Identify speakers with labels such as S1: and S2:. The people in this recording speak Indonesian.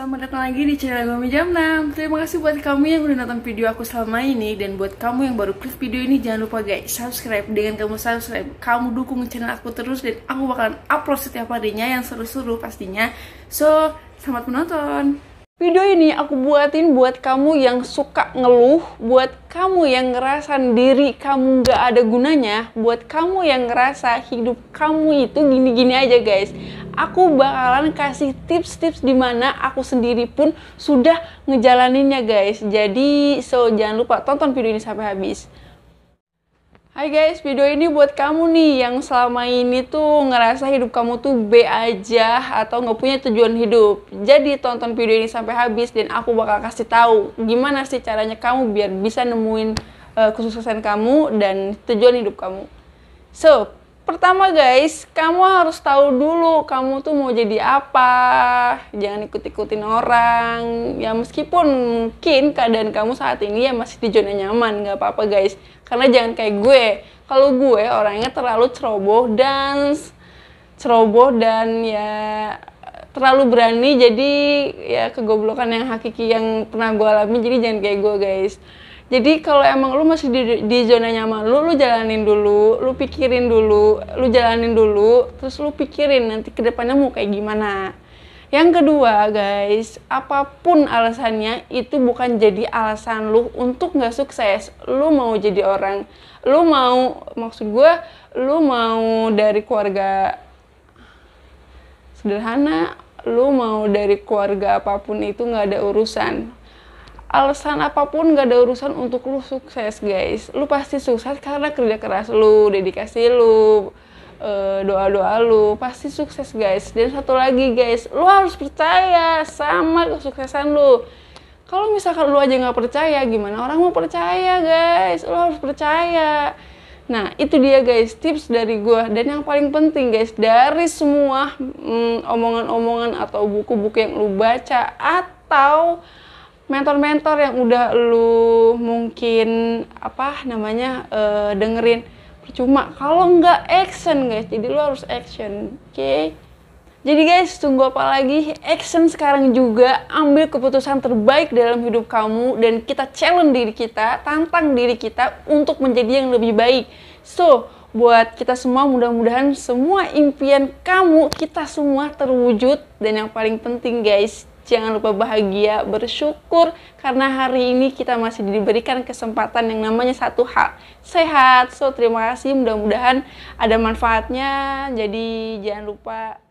S1: Selamat datang lagi di channel Mami Jam 6 Terima kasih buat kamu yang udah nonton video aku selama ini Dan buat kamu yang baru klik video ini Jangan lupa guys, subscribe Dengan kamu subscribe, kamu dukung channel aku terus Dan aku bakalan upload setiap harinya Yang seru-seru pastinya So, selamat menonton Video ini aku buatin buat kamu yang suka ngeluh, buat kamu yang ngerasa diri kamu gak ada gunanya, buat kamu yang ngerasa hidup kamu itu gini-gini aja guys. Aku bakalan kasih tips-tips dimana aku sendiri pun sudah ngejalaninnya guys. Jadi so jangan lupa tonton video ini sampai habis. Hai guys, video ini buat kamu nih yang selama ini tuh ngerasa hidup kamu tuh B aja atau nggak punya tujuan hidup. Jadi tonton video ini sampai habis dan aku bakal kasih tahu gimana sih caranya kamu biar bisa nemuin uh, eh, kesuksesan kamu dan tujuan hidup kamu. So, Pertama guys, kamu harus tahu dulu kamu tuh mau jadi apa. Jangan ikut-ikutin orang. Ya meskipun mungkin keadaan kamu saat ini ya masih di zona nyaman, nggak apa-apa guys. Karena jangan kayak gue. Kalau gue orangnya terlalu ceroboh dan ceroboh dan ya terlalu berani jadi ya kegoblokan yang hakiki yang pernah gue alami jadi jangan kayak gue guys jadi kalau emang lu masih di, di zona nyaman lu lu jalanin dulu lu pikirin dulu lu jalanin dulu terus lu pikirin nanti kedepannya mau kayak gimana yang kedua guys apapun alasannya itu bukan jadi alasan lu untuk nggak sukses lu mau jadi orang lu mau maksud gue lu mau dari keluarga sederhana lu mau dari keluarga apapun itu nggak ada urusan alasan apapun gak ada urusan untuk lu sukses guys lu pasti sukses karena kerja keras lu dedikasi lu eh, doa doa lu pasti sukses guys dan satu lagi guys lu harus percaya sama kesuksesan lu kalau misalkan lu aja nggak percaya gimana orang mau percaya guys lu harus percaya nah itu dia guys tips dari gua dan yang paling penting guys dari semua mm, omongan-omongan mm, atau buku-buku yang lu baca atau mentor-mentor yang udah lu mungkin apa namanya uh, dengerin percuma kalau nggak action guys jadi lu harus action oke okay? jadi guys tunggu apa lagi action sekarang juga ambil keputusan terbaik dalam hidup kamu dan kita challenge diri kita tantang diri kita untuk menjadi yang lebih baik so buat kita semua mudah-mudahan semua impian kamu kita semua terwujud dan yang paling penting guys Jangan lupa bahagia, bersyukur karena hari ini kita masih diberikan kesempatan yang namanya satu hal. Sehat. So, terima kasih. Mudah-mudahan ada manfaatnya. Jadi jangan lupa